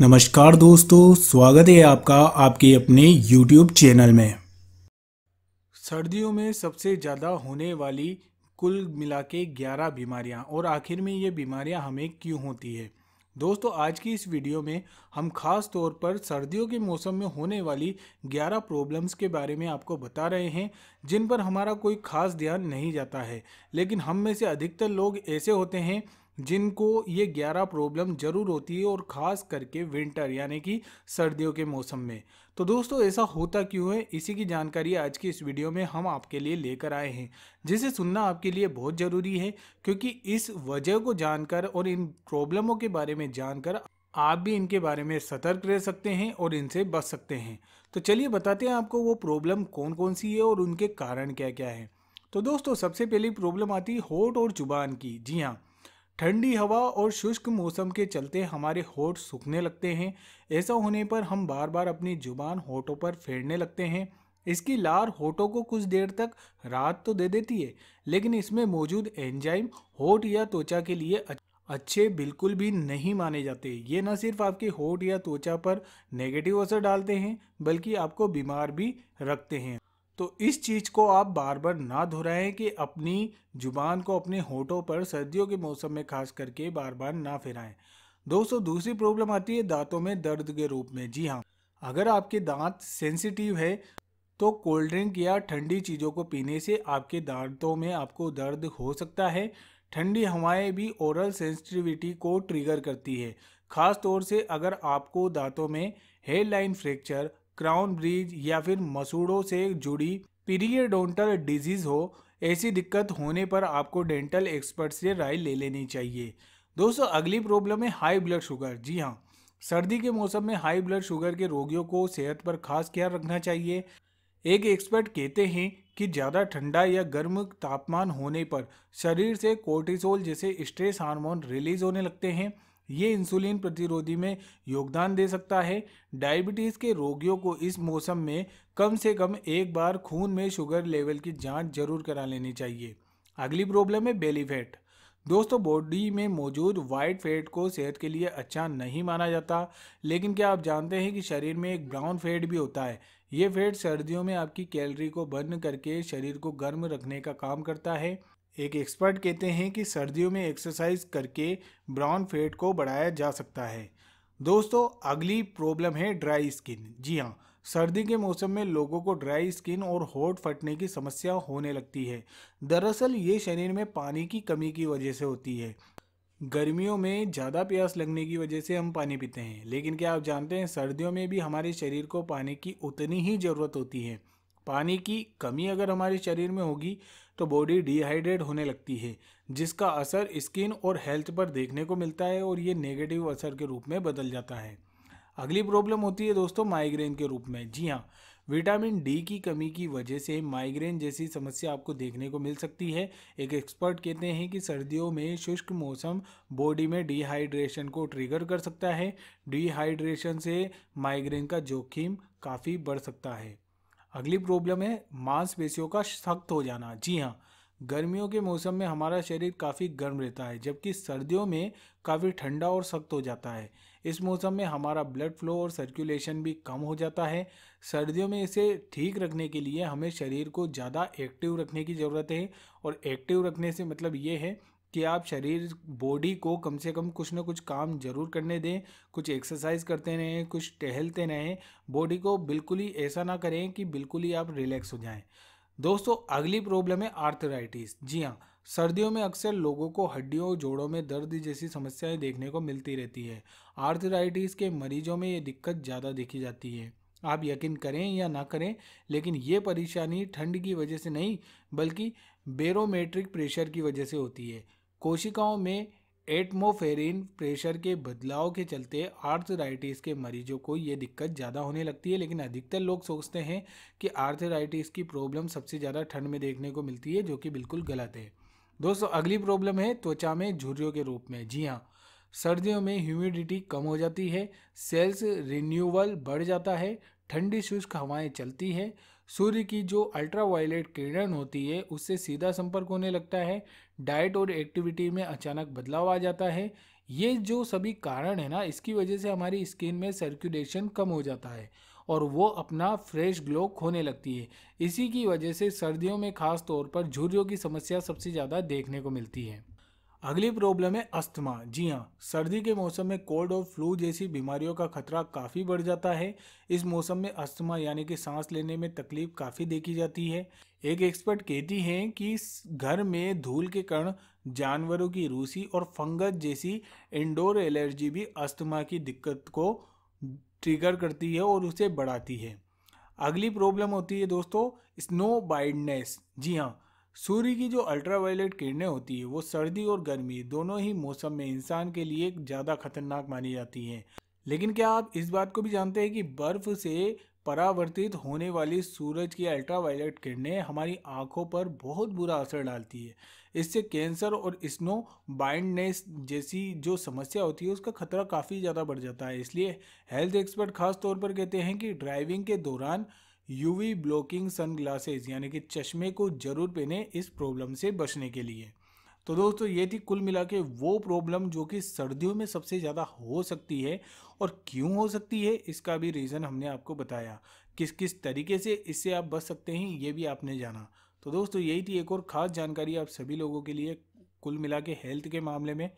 नमस्कार दोस्तों स्वागत है आपका आपके अपने YouTube चैनल में सर्दियों में सबसे ज़्यादा होने वाली कुल मिला के ग्यारह बीमारियाँ और आखिर में ये बीमारियाँ हमें क्यों होती है दोस्तों आज की इस वीडियो में हम खास तौर पर सर्दियों के मौसम में होने वाली 11 प्रॉब्लम्स के बारे में आपको बता रहे हैं जिन पर हमारा कोई खास ध्यान नहीं जाता है लेकिन हम में से अधिकतर लोग ऐसे होते हैं जिनको ये 11 प्रॉब्लम ज़रूर होती है और ख़ास करके विंटर यानी कि सर्दियों के मौसम में तो दोस्तों ऐसा होता क्यों है इसी की जानकारी आज की इस वीडियो में हम आपके लिए लेकर आए हैं जिसे सुनना आपके लिए बहुत ज़रूरी है क्योंकि इस वजह को जानकर और इन प्रॉब्लमों के बारे में जानकर आप भी इनके बारे में सतर्क रह सकते हैं और इनसे बच सकते हैं तो चलिए बताते हैं आपको वो प्रॉब्लम कौन कौन सी है और उनके कारण क्या क्या है तो दोस्तों सबसे पहली प्रॉब्लम आती है होठ और जुबान की जी हाँ ठंडी हवा और शुष्क मौसम के चलते हमारे होठ सूखने लगते हैं ऐसा होने पर हम बार बार अपनी जुबान होठों पर फेरने लगते हैं इसकी लार होठों को कुछ देर तक राहत तो दे देती है लेकिन इसमें मौजूद एंजाइम होठ या त्वचा के लिए अच्छे बिल्कुल भी नहीं माने जाते ये न सिर्फ आपके होठ या त्वचा पर नेगेटिव असर डालते हैं बल्कि आपको बीमार भी रखते हैं तो इस चीज़ को आप बार बार ना दोहराएं कि अपनी ज़ुबान को अपने होठों पर सर्दियों के मौसम में खास करके बार बार ना फिराएं दोस्तों दूसरी प्रॉब्लम आती है दांतों में दर्द के रूप में जी हाँ अगर आपके दांत सेंसिटिव है तो कोल्ड ड्रिंक या ठंडी चीज़ों को पीने से आपके दांतों में आपको दर्द हो सकता है ठंडी हवाएं भी ओरल सेंसिटिविटी को ट्रिगर करती है ख़ास तौर से अगर आपको दांतों में hair line fracture crown bridge या फिर मसूड़ों से जुड़ी पीरियडोंटल डिजीज हो ऐसी दिक्कत होने पर आपको डेंटल एक्सपर्ट से राय ले लेनी चाहिए दोस्तों अगली प्रॉब्लम है हाई ब्लड शुगर जी हाँ सर्दी के मौसम में हाई ब्लड शुगर के रोगियों को सेहत पर खास ख्याल रखना चाहिए एक एक्सपर्ट कहते हैं कि ज़्यादा ठंडा या गर्म तापमान होने पर शरीर से कोर्टिसोल जैसे स्ट्रेस हार्मोन रिलीज होने लगते हैं ये इंसुलिन प्रतिरोधी में योगदान दे सकता है डायबिटीज़ के रोगियों को इस मौसम में कम से कम एक बार खून में शुगर लेवल की जांच जरूर करा लेनी चाहिए अगली प्रॉब्लम है बेली फैट दोस्तों बॉडी में मौजूद वाइट फैट को सेहत के लिए अच्छा नहीं माना जाता लेकिन क्या आप जानते हैं कि शरीर में एक ब्राउन फैट भी होता है ये फैट सर्दियों में आपकी कैलरी को बर्न करके शरीर को गर्म रखने का काम करता है एक एक्सपर्ट कहते हैं कि सर्दियों में एक्सरसाइज करके ब्राउन फेट को बढ़ाया जा सकता है दोस्तों अगली प्रॉब्लम है ड्राई स्किन जी हाँ सर्दी के मौसम में लोगों को ड्राई स्किन और होठ फटने की समस्या होने लगती है दरअसल ये शरीर में पानी की कमी की वजह से होती है गर्मियों में ज़्यादा प्यास लगने की वजह से हम पानी पीते हैं लेकिन क्या आप जानते हैं सर्दियों में भी हमारे शरीर को पानी की उतनी ही ज़रूरत होती है पानी की कमी अगर हमारे शरीर में होगी तो बॉडी डिहाइड्रेट होने लगती है जिसका असर स्किन और हेल्थ पर देखने को मिलता है और ये नेगेटिव असर के रूप में बदल जाता है अगली प्रॉब्लम होती है दोस्तों माइग्रेन के रूप में जी हाँ विटामिन डी की कमी की वजह से माइग्रेन जैसी समस्या आपको देखने को मिल सकती है एक एक्सपर्ट कहते हैं कि सर्दियों में शुष्क मौसम बॉडी में डिहाइड्रेशन को ट्रिगर कर सकता है डिहाइड्रेशन से माइग्रेन का जोखिम काफ़ी बढ़ सकता है अगली प्रॉब्लम है मांसपेशियों का सख्त हो जाना जी हाँ गर्मियों के मौसम में हमारा शरीर काफ़ी गर्म रहता है जबकि सर्दियों में काफ़ी ठंडा और सख्त हो जाता है इस मौसम में हमारा ब्लड फ्लो और सर्कुलेशन भी कम हो जाता है सर्दियों में इसे ठीक रखने के लिए हमें शरीर को ज़्यादा एक्टिव रखने की ज़रूरत है और एक्टिव रखने से मतलब ये है कि आप शरीर बॉडी को कम से कम कुछ ना कुछ काम जरूर करने दें कुछ एक्सरसाइज करते रहें कुछ टहलते रहें बॉडी को बिल्कुल ही ऐसा ना करें कि बिल्कुल ही आप रिलैक्स हो जाएं दोस्तों अगली प्रॉब्लम है आर्थराइटिस जी हाँ सर्दियों में अक्सर लोगों को हड्डियों और जोड़ों में दर्द जैसी समस्याएं देखने को मिलती रहती है आर्थराइटिस के मरीजों में ये दिक्कत ज़्यादा देखी जाती है आप यकीन करें या ना करें लेकिन ये परेशानी ठंड की वजह से नहीं बल्कि बेरोमेट्रिक प्रेशर की वजह से होती है कोशिकाओं में एटमोफेरिन प्रेशर के बदलाव के चलते आर्थराइटिस के मरीजों को ये दिक्कत ज़्यादा होने लगती है लेकिन अधिकतर लोग सोचते हैं कि आर्थराइटिस की प्रॉब्लम सबसे ज़्यादा ठंड में देखने को मिलती है जो कि बिल्कुल गलत है दोस्तों अगली प्रॉब्लम है त्वचा में झुर्रियों के रूप में जी हाँ सर्दियों में ह्यूमिडिटी कम हो जाती है सेल्स रिन्यूअल बढ़ जाता है ठंडी शुष्क हवाएं चलती है सूर्य की जो अल्ट्रावायलेट किरण होती है उससे सीधा संपर्क होने लगता है डाइट और एक्टिविटी में अचानक बदलाव आ जाता है ये जो सभी कारण है ना इसकी वजह से हमारी स्किन में सर्कुलेशन कम हो जाता है और वो अपना फ्रेश ग्लो खोने लगती है इसी की वजह से सर्दियों में खास तौर पर झुर्रियों की समस्या सबसे ज़्यादा देखने को मिलती है अगली प्रॉब्लम है अस्थमा जी हाँ सर्दी के मौसम में कोल्ड और फ्लू जैसी बीमारियों का खतरा काफ़ी बढ़ जाता है इस मौसम में अस्थमा यानी कि सांस लेने में तकलीफ काफ़ी देखी जाती है एक एक्सपर्ट कहती हैं कि घर में धूल के कण जानवरों की रूसी और फंगस जैसी इंडोर एलर्जी भी अस्थमा की दिक्कत को ट्रिगर करती है और उसे बढ़ाती है अगली प्रॉब्लम होती है दोस्तों स्नो बाइडनेस जी हाँ सूर्य की जो अल्ट्रावायलेट किरणें होती है वो सर्दी और गर्मी दोनों ही मौसम में इंसान के लिए ज़्यादा खतरनाक मानी जाती हैं लेकिन क्या आप इस बात को भी जानते हैं कि बर्फ़ से परावर्तित होने वाली सूरज की अल्ट्रावायलेट किरणें हमारी आंखों पर बहुत बुरा असर डालती है इससे कैंसर और स्नो बाइंडनेस जैसी जो समस्या होती है उसका खतरा काफ़ी ज़्यादा बढ़ जाता है इसलिए हेल्थ एक्सपर्ट खास तौर पर कहते हैं कि ड्राइविंग के दौरान यूवी ब्लॉकिंग सनग्लासेस यानी कि चश्मे को जरूर पहने इस प्रॉब्लम से बचने के लिए तो दोस्तों ये थी कुल मिला के वो प्रॉब्लम जो कि सर्दियों में सबसे ज़्यादा हो सकती है और क्यों हो सकती है इसका भी रीज़न हमने आपको बताया किस किस तरीके से इससे आप बच सकते हैं ये भी आपने जाना तो दोस्तों यही थी एक और ख़ास जानकारी आप सभी लोगों के लिए कुल मिला के हेल्थ के मामले में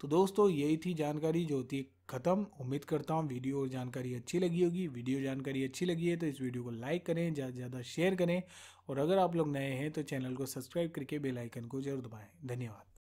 तो दोस्तों यही थी जानकारी जो होती है खत्म उम्मीद करता हूँ वीडियो और जानकारी अच्छी लगी होगी वीडियो जानकारी अच्छी लगी है तो इस वीडियो को लाइक करें ज़्यादा से ज़्यादा शेयर करें और अगर आप लोग नए हैं तो चैनल को सब्सक्राइब करके बेल आइकन को जरूर दबाएं धन्यवाद